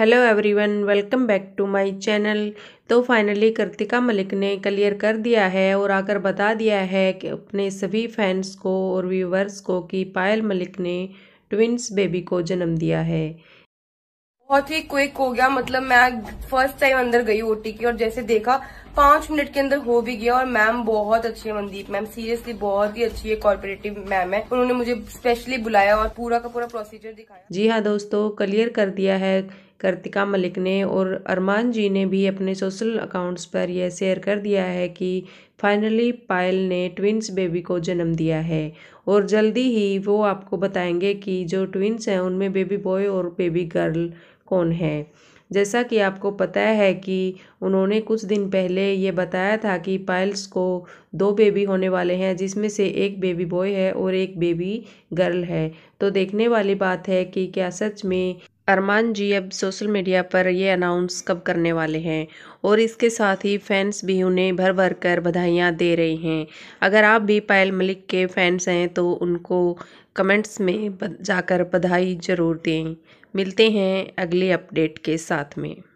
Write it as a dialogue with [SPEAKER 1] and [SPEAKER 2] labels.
[SPEAKER 1] hello everyone welcome back to my channel तो finally Kritika Malik ने clear कर दिया है और आकर बता दिया है कि अपने सभी फैंस को और व्यूवर्स को कि पायल मलिक ने ट्विंस बेबी को जन्म दिया है
[SPEAKER 2] बहुत ही क्विक हो गया मतलब मैं फर्स्ट टाइम अंदर गई ओटी की और जैसे देखा पांच मिनट के अंदर हो भी गया और मैम बहुत अच्छी है मनदीप मैम सीरियसली बहुत ही अच्छी है कॉर्पोरेटिव मैम है उन्होंने मुझे स्पेशली बुलाया और पूरा का पूरा प्रोसीजर दिखाया
[SPEAKER 1] जी हाँ दोस्तों क्लियर कर दिया है कृतिका मलिक ने और अरमान जी ने भी अपने सोशल अकाउंट्स पर यह शेयर कर दिया है कि फाइनली पायल ने ट्विंस बेबी को जन्म दिया है और जल्दी ही वो आपको बताएंगे कि जो ट्विंस हैं उनमें बेबी बॉय और बेबी गर्ल कौन है जैसा कि आपको पता है कि उन्होंने कुछ दिन पहले ये बताया था कि पायल्स को दो बेबी होने वाले हैं जिसमें से एक बेबी बॉय है और एक बेबी गर्ल है तो देखने वाली बात है कि क्या सच में अरमान जी अब सोशल मीडिया पर ये अनाउंस कब करने वाले हैं और इसके साथ ही फैंस भी उन्हें भर भर कर बधाइयाँ दे रहे हैं अगर आप भी पायल मलिक के फैंस हैं तो उनको कमेंट्स में जाकर बधाई ज़रूर दें मिलते हैं अगले अपडेट के साथ में